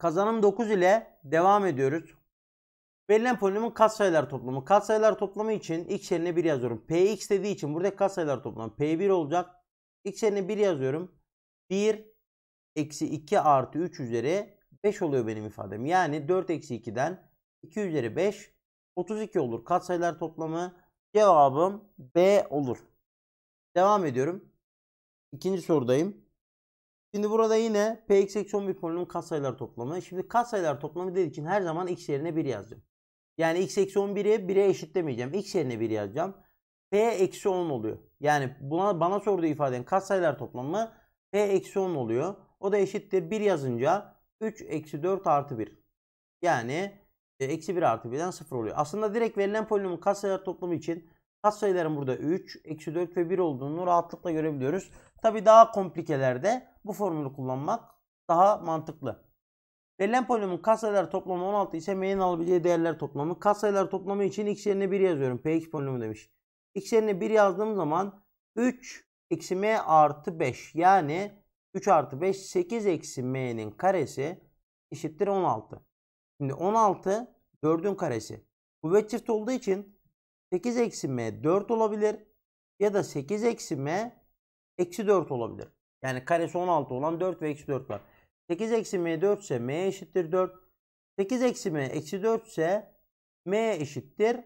kazanım 9 ile devam ediyoruz. Verilen polinomun katsayılar toplamı. Katsayılar toplamı için x yerine 1 yazıyorum. Px dediği için buradaki katsayılar toplamı P1 olacak. x yerine 1 yazıyorum. 1 eksi 2 artı 3 üzeri 5 oluyor benim ifadem. Yani 4 eksi 2'den 2 üzeri 5 32 olur. Katsayılar toplamı cevabım B olur. Devam ediyorum. İkinci sorudayım. Şimdi burada yine px eksi 11 polinomun katsayılar toplamı. Şimdi katsayılar toplamı dediği için her zaman x yerine 1 yazacağım. Yani x eksi 11'i 1'e eşitlemeyeceğim. x yerine 1 yazacağım. p eksi 10 oluyor. Yani buna, bana sorduğu ifadenin katsayılar toplamı p eksi 10 oluyor. O da eşittir 1 yazınca 3 eksi 4 artı 1. Yani e, eksi 1 artı 1'den 0 oluyor. Aslında direkt verilen polinomun katsayılar toplamı için Kat sayıların burada 3, eksi 4 ve 1 olduğunu rahatlıkla görebiliyoruz. Tabi daha komplikelerde bu formülü kullanmak daha mantıklı. Verilen polinomun sayıları toplamı 16 ise m'nin alabileceği değerler toplamı. sayıları toplamı için x yerine 1 yazıyorum. Px polinomu demiş. x yerine 1 yazdığım zaman 3 eksi m artı 5 yani 3 artı 5 8 eksi m'nin karesi eşittir 16. Şimdi 16 4'ün karesi. Kuvvet çift olduğu için 8 eksi m 4 olabilir. Ya da 8 eksi m eksi 4 olabilir. Yani karesi 16 olan 4 ve eksi 4 var. 8 eksi m 4 ise m eşittir 4. 8 eksi m eksi 4 ise m eşittir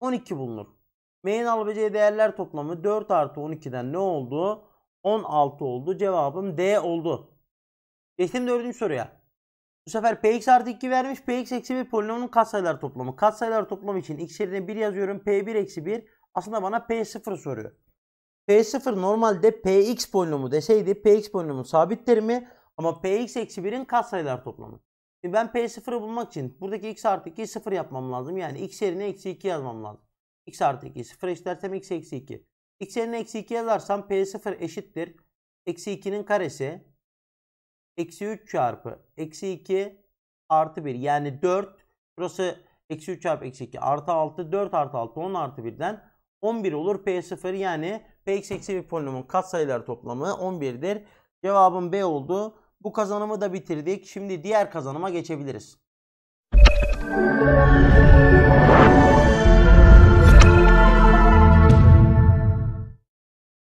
12 bulunur. M'nin alabileceği değerler toplamı 4 artı 12'den ne oldu? 16 oldu. Cevabım D oldu. Geçtim dördüncü soruya. Bu sefer px artı 2 vermiş. px eksi 1 polinomun katsayılar toplamı. Katsayılar toplamı için x yerine 1 yazıyorum. p1 eksi 1 aslında bana p0 soruyor. p0 normalde px polinomu deseydi px polinomu sabit terimi ama px eksi 1'in katsayılar toplamı. Şimdi ben p0'ı bulmak için buradaki x artı 2'yi 0 yapmam lazım. Yani x yerine eksi 2 yazmam lazım. x artı 2'yi 0 eşitlersem x eksi 2. x yerine eksi 2 yazarsam p0 eşittir. Eksi 2'nin karesi Eksi 3 çarpı eksi 2 artı 1 yani 4. Burası eksi 3 çarpı eksi 2 artı 6. 4 artı 6 10 artı 1'den 11 olur. P0 yani Px eksi bir polinomun katsayıları toplamı 11'dir. Cevabım B oldu. Bu kazanımı da bitirdik. Şimdi diğer kazanıma geçebiliriz.